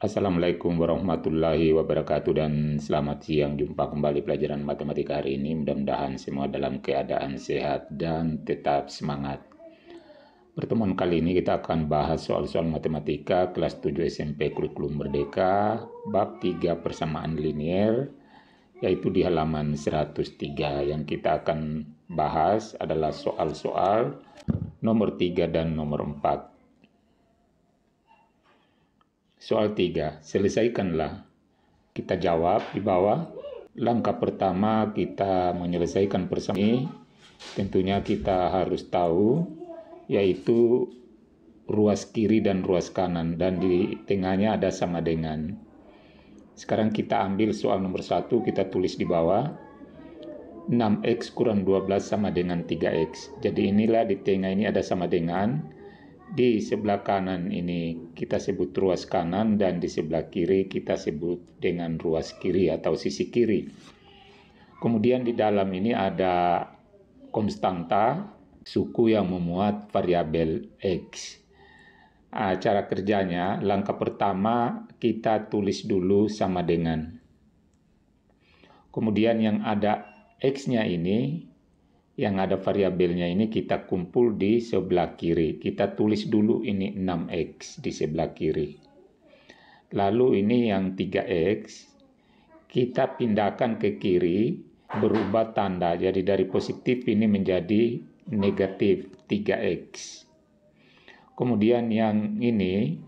Assalamualaikum warahmatullahi wabarakatuh dan selamat siang jumpa kembali pelajaran matematika hari ini mudah-mudahan semua dalam keadaan sehat dan tetap semangat Pertemuan kali ini kita akan bahas soal-soal matematika kelas 7 SMP kurikulum merdeka bab 3 persamaan linier yaitu di halaman 103 yang kita akan bahas adalah soal-soal nomor 3 dan nomor 4 Soal 3, selesaikanlah. Kita jawab di bawah. Langkah pertama kita menyelesaikan persoalan ini, tentunya kita harus tahu yaitu ruas kiri dan ruas kanan dan di tengahnya ada sama dengan. Sekarang kita ambil soal nomor satu. kita tulis di bawah. 6x kurang 12 sama dengan 3x. Jadi inilah di tengah ini ada sama dengan di sebelah kanan ini kita sebut ruas kanan dan di sebelah kiri kita sebut dengan ruas kiri atau sisi kiri. Kemudian di dalam ini ada konstanta suku yang memuat variabel x. Cara kerjanya, langkah pertama kita tulis dulu sama dengan. Kemudian yang ada x-nya ini yang ada variabelnya ini kita kumpul di sebelah kiri. Kita tulis dulu ini 6x di sebelah kiri. Lalu ini yang 3x, kita pindahkan ke kiri, berubah tanda. Jadi dari positif ini menjadi negatif 3x. Kemudian yang ini,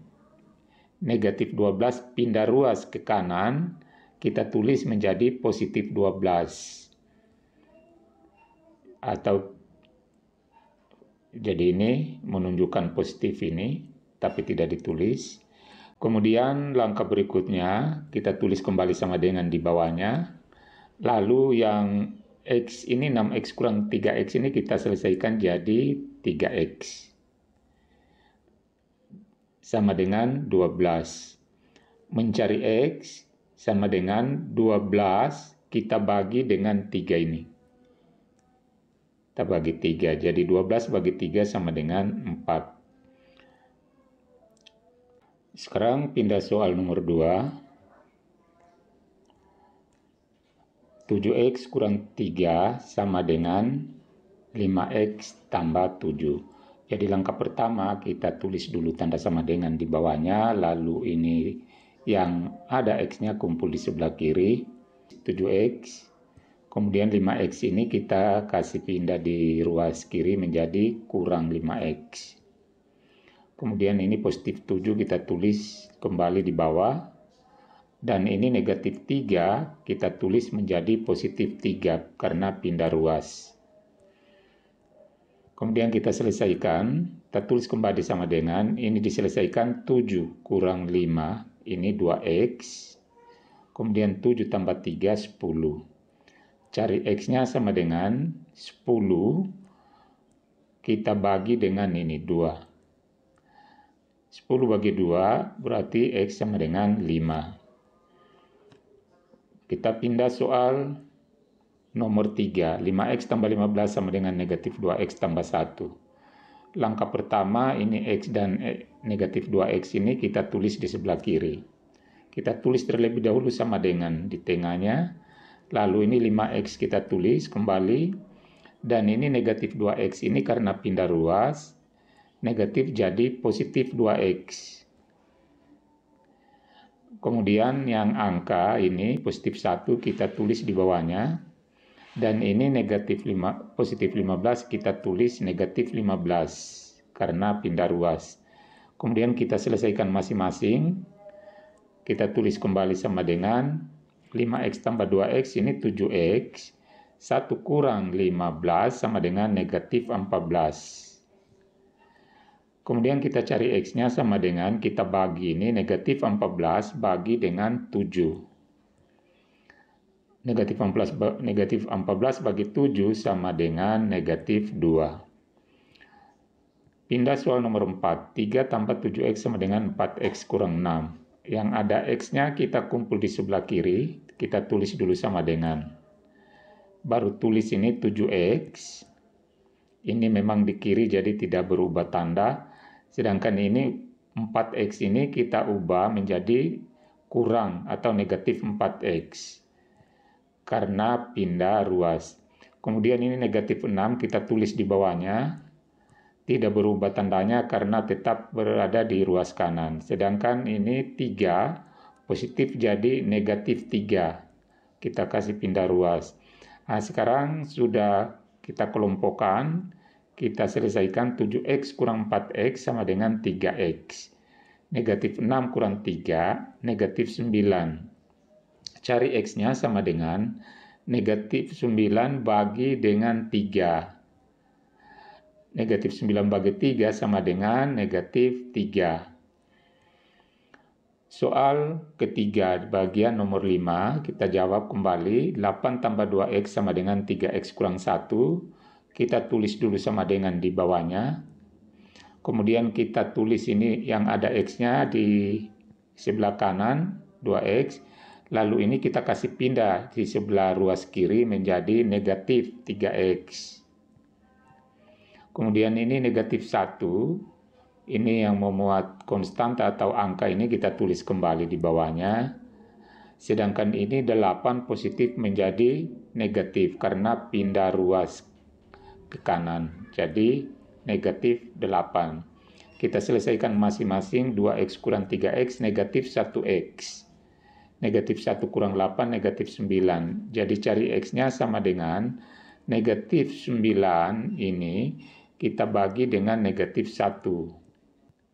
negatif 12 pindah ruas ke kanan, kita tulis menjadi positif 12 atau jadi ini menunjukkan positif ini tapi tidak ditulis. Kemudian langkah berikutnya kita tulis kembali sama dengan di bawahnya. Lalu yang X ini 6X kurang 3X ini kita selesaikan jadi 3X. Sama dengan 12. Mencari X sama dengan 12 kita bagi dengan 3 ini kita bagi 3. Jadi 12 bagi 3 sama dengan 4. Sekarang pindah soal nomor 2. 7x kurang 3 sama dengan 5x tambah 7. Jadi langkah pertama kita tulis dulu tanda sama dengan di bawahnya, lalu ini yang ada x-nya kumpul di sebelah kiri, 7x Kemudian 5X ini kita kasih pindah di ruas kiri menjadi kurang 5X. Kemudian ini positif 7 kita tulis kembali di bawah. Dan ini negatif 3 kita tulis menjadi positif 3 karena pindah ruas. Kemudian kita selesaikan. Kita tulis kembali sama dengan ini diselesaikan 7 kurang 5. Ini 2X. Kemudian 7 tambah 3, 10 cari X-nya sama dengan 10, kita bagi dengan ini, 2. 10 bagi 2 berarti X sama dengan 5. Kita pindah soal nomor 3. 5X tambah 15 sama dengan negatif 2X tambah 1. Langkah pertama ini X dan e, negatif 2X ini kita tulis di sebelah kiri. Kita tulis terlebih dahulu sama dengan di tengahnya Lalu ini 5X kita tulis kembali. Dan ini negatif 2X ini karena pindah ruas. Negatif jadi positif 2X. Kemudian yang angka ini positif 1 kita tulis di bawahnya. Dan ini negatif 5, positif 15 kita tulis negatif 15 karena pindah ruas. Kemudian kita selesaikan masing-masing. Kita tulis kembali sama dengan 5x tambah 2x ini 7x. 1 kurang 15 sama dengan negatif 14. Kemudian kita cari x-nya sama dengan kita bagi ini negatif 14 bagi dengan 7. Negatif 14, negatif 14 bagi 7 sama dengan negatif 2. Pindah soal nomor 4. 3 tambah 7x sama dengan 4x kurang 6 yang ada X-nya kita kumpul di sebelah kiri, kita tulis dulu sama dengan. Baru tulis ini 7X. Ini memang di kiri jadi tidak berubah tanda. Sedangkan ini 4X ini kita ubah menjadi kurang atau negatif 4X. Karena pindah ruas. Kemudian ini negatif 6 kita tulis di bawahnya tidak berubah tandanya karena tetap berada di ruas kanan. Sedangkan ini 3, positif jadi negatif 3. Kita kasih pindah ruas. Nah, sekarang sudah kita kelompokkan, kita selesaikan 7X kurang 4X sama dengan 3X. Negatif 6 kurang 3, negatif 9. Cari X-nya sama dengan negatif 9 bagi dengan 3 negatif 9 bagi 3 sama dengan negatif 3. Soal ketiga bagian nomor 5, kita jawab kembali 8 tambah 2x sama dengan 3x kurang 1. Kita tulis dulu sama dengan di bawahnya. Kemudian kita tulis ini yang ada x-nya di sebelah kanan 2x. Lalu ini kita kasih pindah di sebelah ruas kiri menjadi negatif 3x. Kemudian ini negatif 1, ini yang memuat konstanta atau angka ini kita tulis kembali di bawahnya. Sedangkan ini 8 positif menjadi negatif karena pindah ruas ke kanan. Jadi negatif 8. Kita selesaikan masing-masing 2x kurang 3x negatif 1x. Negatif 1 kurang 8 negatif 9. Jadi cari x-nya sama dengan negatif 9 ini kita bagi dengan negatif 1.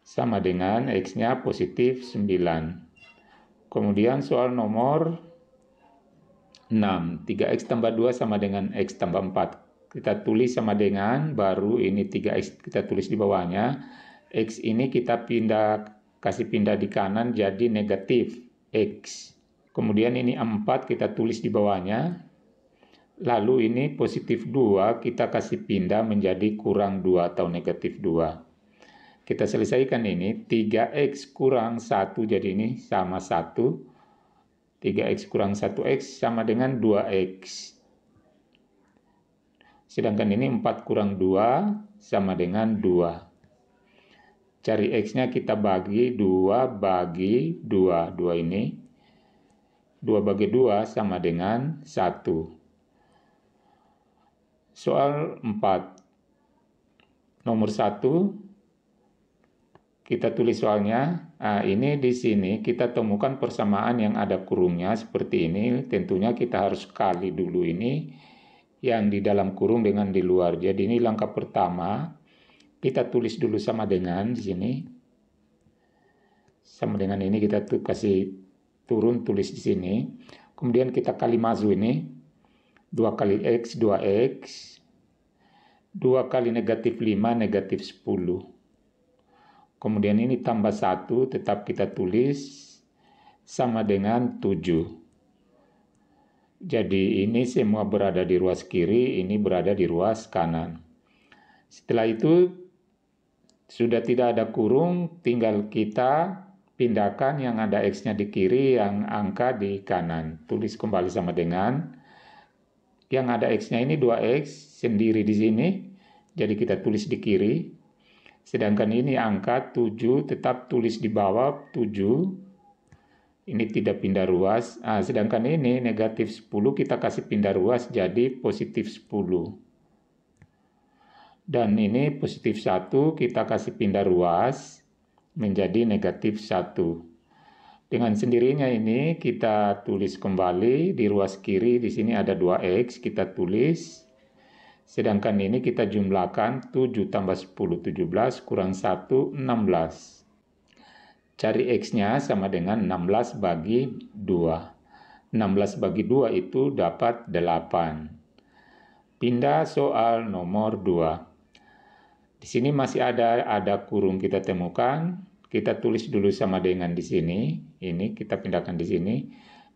Sama dengan X-nya positif 9. Kemudian soal nomor 6. 3X tambah 2 sama dengan X tambah 4. Kita tulis sama dengan, baru ini 3X kita tulis di bawahnya. X ini kita pindah, kasih pindah di kanan jadi negatif X. Kemudian ini 4 kita tulis di bawahnya, Lalu ini positif 2 kita kasih pindah menjadi kurang 2 atau negatif 2. Kita selesaikan ini 3x kurang 1 jadi ini sama 1. 3x kurang 1x sama dengan 2x. Sedangkan ini 4 kurang 2 sama dengan 2. Cari x-nya kita bagi 2 bagi 2. 2 ini 2 bagi 2 sama dengan 1. Soal 4. Nomor 1, kita tulis soalnya. Nah, ini di sini kita temukan persamaan yang ada kurungnya seperti ini. Tentunya kita harus kali dulu ini yang di dalam kurung dengan di luar. Jadi ini langkah pertama. Kita tulis dulu sama dengan di sini. Sama dengan ini kita tuh kasih turun tulis di sini. Kemudian kita kali masuk ini 2 kali X, 2X. 2 kali negatif 5, negatif 10. Kemudian ini tambah 1, tetap kita tulis sama dengan 7. Jadi ini semua berada di ruas kiri, ini berada di ruas kanan. Setelah itu sudah tidak ada kurung, tinggal kita pindahkan yang ada X-nya di kiri, yang angka di kanan. Tulis kembali sama dengan yang ada X-nya ini 2X sendiri di sini. Jadi kita tulis di kiri. Sedangkan ini angka 7 tetap tulis di bawah 7. Ini tidak pindah ruas. Nah, sedangkan ini negatif 10 kita kasih pindah ruas jadi positif 10. Dan ini positif 1 kita kasih pindah ruas menjadi negatif 1. Dengan hmm. sendirinya ini kita tulis kembali di ruas kiri di sini ada 2x kita tulis. Sedangkan ini kita jumlahkan 7 tambah 10 17 kurang 1 16. Cari x-nya sama dengan 16 bagi 2. 16 bagi 2 itu dapat 8. Pindah soal nomor 2. Di sini masih ada ada kurung kita temukan kita tulis dulu sama dengan di sini. Ini kita pindahkan di sini.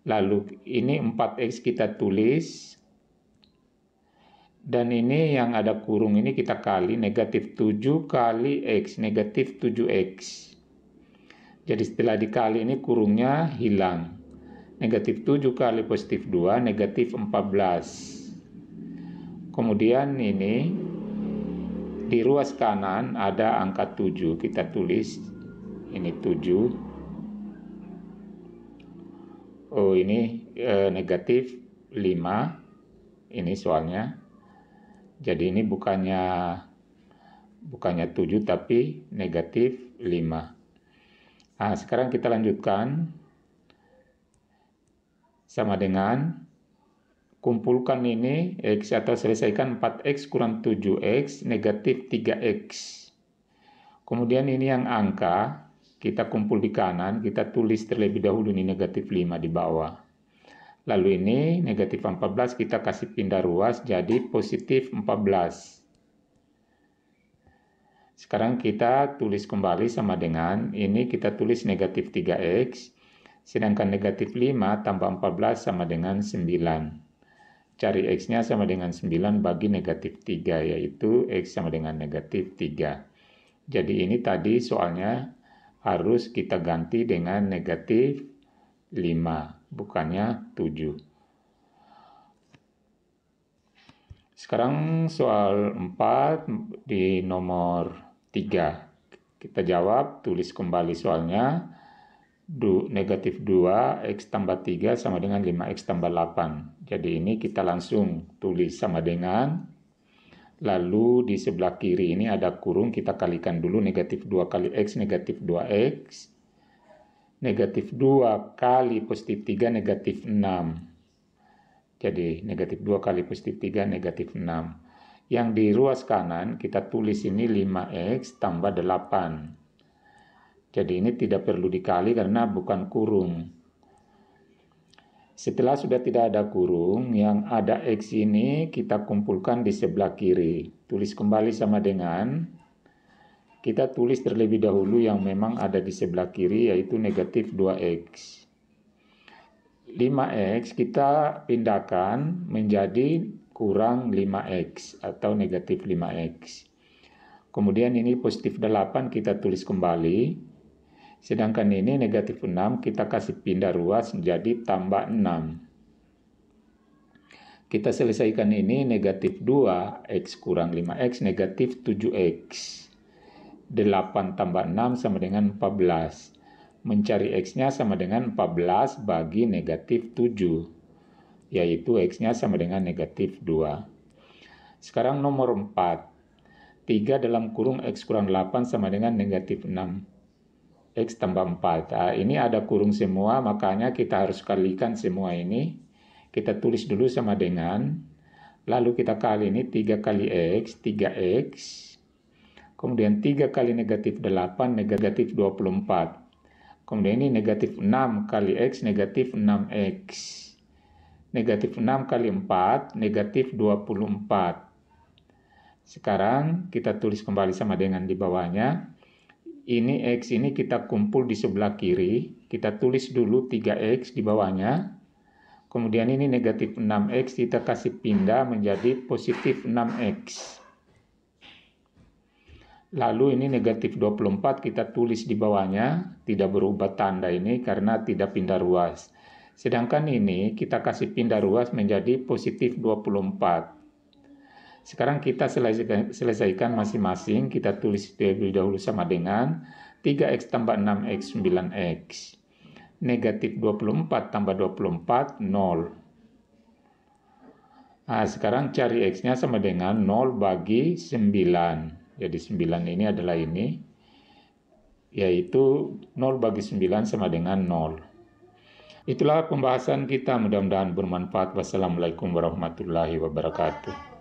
Lalu ini 4X kita tulis. Dan ini yang ada kurung ini kita kali negatif 7 kali X, negatif 7X. Jadi setelah dikali ini kurungnya hilang. Negatif 7 kali positif 2, negatif 14. Kemudian ini di ruas kanan ada angka 7 kita tulis ini 7 oh ini eh, negatif 5 ini soalnya jadi ini bukannya bukannya 7 tapi negatif 5 nah sekarang kita lanjutkan sama dengan kumpulkan ini X atau selesaikan 4X kurang 7X negatif 3X kemudian ini yang angka kita kumpul di kanan, kita tulis terlebih dahulu ini negatif 5 di bawah. Lalu ini negatif 14 kita kasih pindah ruas jadi positif 14. Sekarang kita tulis kembali sama dengan ini kita tulis negatif 3x. Sedangkan negatif 5 tambah 14 sama dengan 9. Cari x-nya sama dengan 9 bagi negatif 3 yaitu x sama dengan negatif 3. Jadi ini tadi soalnya harus kita ganti dengan negatif 5, bukannya 7. Sekarang soal 4 di nomor 3. Kita jawab, tulis kembali soalnya. Du, negatif 2, X tambah 3 sama dengan 5X tambah 8. Jadi ini kita langsung tulis sama dengan Lalu di sebelah kiri ini ada kurung, kita kalikan dulu negatif 2 kali X, negatif 2X. Negatif 2 kali positif 3, negatif 6. Jadi negatif 2 kali positif 3, negatif 6. Yang di ruas kanan kita tulis ini 5X tambah 8. Jadi ini tidak perlu dikali karena bukan kurung. Setelah sudah tidak ada kurung, yang ada X ini kita kumpulkan di sebelah kiri. Tulis kembali sama dengan, kita tulis terlebih dahulu yang memang ada di sebelah kiri, yaitu negatif 2X. 5X kita pindahkan menjadi kurang 5X atau negatif 5X. Kemudian ini positif 8 kita tulis kembali Sedangkan ini negatif 6, kita kasih pindah ruas jadi tambah 6. Kita selesaikan ini negatif 2, X kurang 5X, negatif 7X. 8 tambah 6 sama dengan 14. Mencari X-nya sama dengan 14 bagi negatif 7, yaitu X-nya sama dengan negatif 2. Sekarang nomor 4. 3 dalam kurung X kurang 8 sama dengan negatif 6 X tambah 4. Nah, ini ada kurung semua, makanya kita harus kalikan semua ini. Kita tulis dulu sama dengan. Lalu kita kali ini 3 kali X, 3X. Kemudian 3 kali negatif 8, negatif 24. Kemudian ini negatif 6 kali X, negatif 6X. Negatif 6 kali 4, negatif 24. Sekarang kita tulis kembali sama dengan di bawahnya ini X ini kita kumpul di sebelah kiri, kita tulis dulu 3X di bawahnya, kemudian ini negatif 6X, kita kasih pindah menjadi positif 6X. Lalu ini negatif 24 kita tulis di bawahnya, tidak berubah tanda ini karena tidak pindah ruas. Sedangkan ini kita kasih pindah ruas menjadi positif 24. Sekarang kita selesaikan masing-masing, kita tulis terlebih dahulu sama dengan 3x tambah 6x 9x. Negatif 24 tambah 24, 0. Nah, sekarang cari x-nya sama dengan 0 bagi 9. Jadi 9 ini adalah ini, yaitu 0 bagi 9 sama dengan 0. Itulah pembahasan kita, mudah-mudahan bermanfaat. Wassalamualaikum warahmatullahi wabarakatuh.